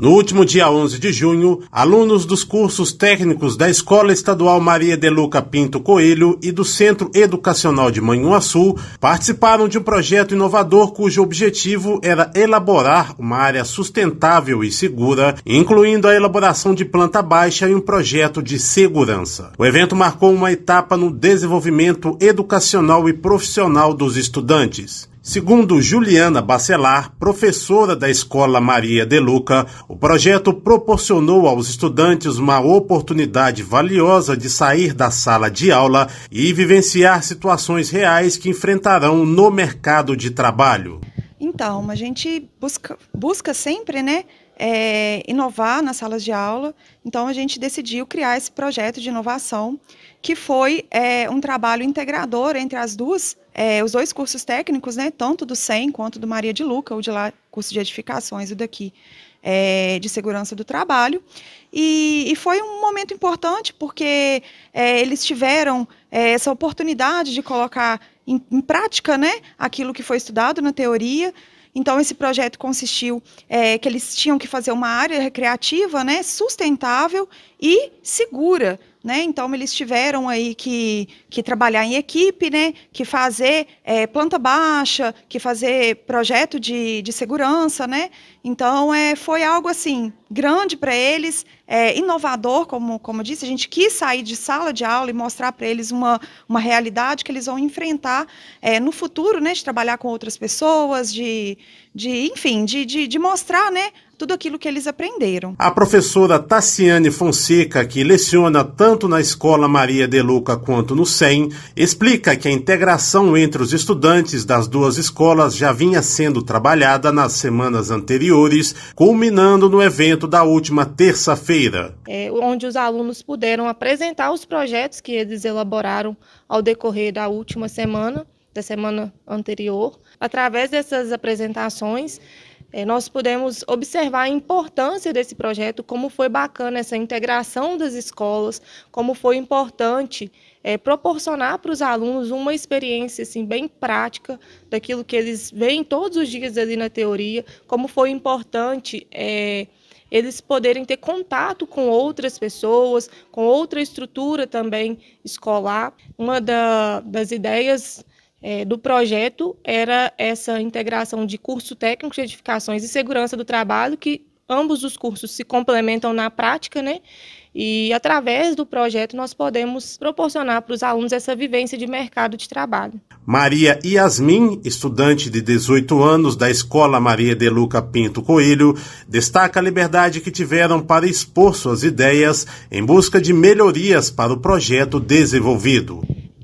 No último dia 11 de junho, alunos dos cursos técnicos da Escola Estadual Maria de Luca Pinto Coelho e do Centro Educacional de Manhuaçu participaram de um projeto inovador cujo objetivo era elaborar uma área sustentável e segura, incluindo a elaboração de planta baixa e um projeto de segurança. O evento marcou uma etapa no desenvolvimento educacional e profissional dos estudantes. Segundo Juliana Bacelar, professora da Escola Maria De Luca, o projeto proporcionou aos estudantes uma oportunidade valiosa de sair da sala de aula e vivenciar situações reais que enfrentarão no mercado de trabalho. Então, a gente busca, busca sempre, né? É, inovar nas salas de aula. Então, a gente decidiu criar esse projeto de inovação, que foi é, um trabalho integrador entre as duas, é, os dois cursos técnicos, né, tanto do SEM quanto do Maria de Luca, o de lá, curso de edificações, o daqui, é, de segurança do trabalho. E, e, foi um momento importante, porque é, eles tiveram é, essa oportunidade de colocar em, em prática né, aquilo que foi estudado na teoria. Então, esse projeto consistiu é, que eles tinham que fazer uma área recreativa né, sustentável e segura. Né? Então, eles tiveram aí que, que trabalhar em equipe, né? que fazer é, planta baixa, que fazer projeto de, de segurança. Né? Então, é, foi algo assim grande para eles, é, inovador, como, como eu disse. A gente quis sair de sala de aula e mostrar para eles uma, uma realidade que eles vão enfrentar é, no futuro, né? de trabalhar com outras pessoas, de, de enfim, de, de, de mostrar né? tudo aquilo que eles aprenderam. A professora Tassiane Fonseca, que leciona tanto na Escola Maria de Luca quanto no SEM, explica que a integração entre os estudantes das duas escolas já vinha sendo trabalhada nas semanas anteriores, culminando no evento da última terça-feira. É, onde os alunos puderam apresentar os projetos que eles elaboraram ao decorrer da última semana, da semana anterior. Através dessas apresentações, é, nós pudemos observar a importância desse projeto, como foi bacana essa integração das escolas, como foi importante é, proporcionar para os alunos uma experiência assim, bem prática daquilo que eles veem todos os dias ali na teoria, como foi importante. É, eles poderem ter contato com outras pessoas, com outra estrutura também escolar. Uma da, das ideias é, do projeto era essa integração de curso técnico, certificações e segurança do trabalho, que ambos os cursos se complementam na prática, né? E através do projeto nós podemos proporcionar para os alunos essa vivência de mercado de trabalho. Maria Yasmin, estudante de 18 anos da Escola Maria de Luca Pinto Coelho, destaca a liberdade que tiveram para expor suas ideias em busca de melhorias para o projeto desenvolvido.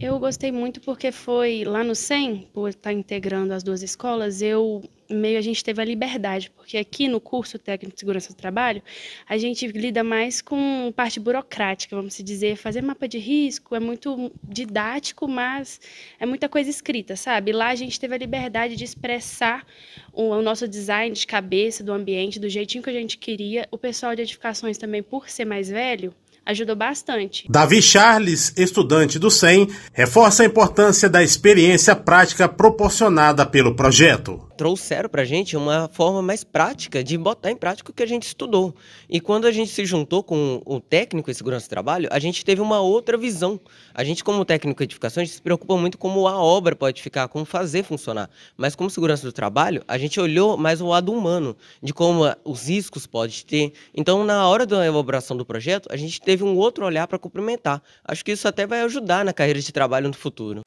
Eu gostei muito porque foi lá no SEM, por estar tá integrando as duas escolas, eu meio a gente teve a liberdade, porque aqui no curso técnico de segurança do trabalho, a gente lida mais com parte burocrática, vamos dizer, fazer mapa de risco é muito didático, mas é muita coisa escrita, sabe? Lá a gente teve a liberdade de expressar o, o nosso design de cabeça, do ambiente, do jeitinho que a gente queria. O pessoal de edificações também, por ser mais velho, ajudou bastante. Davi Charles, estudante do SEM, reforça a importância da experiência prática proporcionada pelo projeto trouxeram para a gente uma forma mais prática de botar em prática o que a gente estudou. E quando a gente se juntou com o técnico em segurança do trabalho, a gente teve uma outra visão. A gente, como técnico de edificação, a gente se preocupa muito como a obra pode ficar, como fazer funcionar. Mas como segurança do trabalho, a gente olhou mais o lado humano, de como os riscos pode ter. Então, na hora da elaboração do projeto, a gente teve um outro olhar para complementar. Acho que isso até vai ajudar na carreira de trabalho no futuro.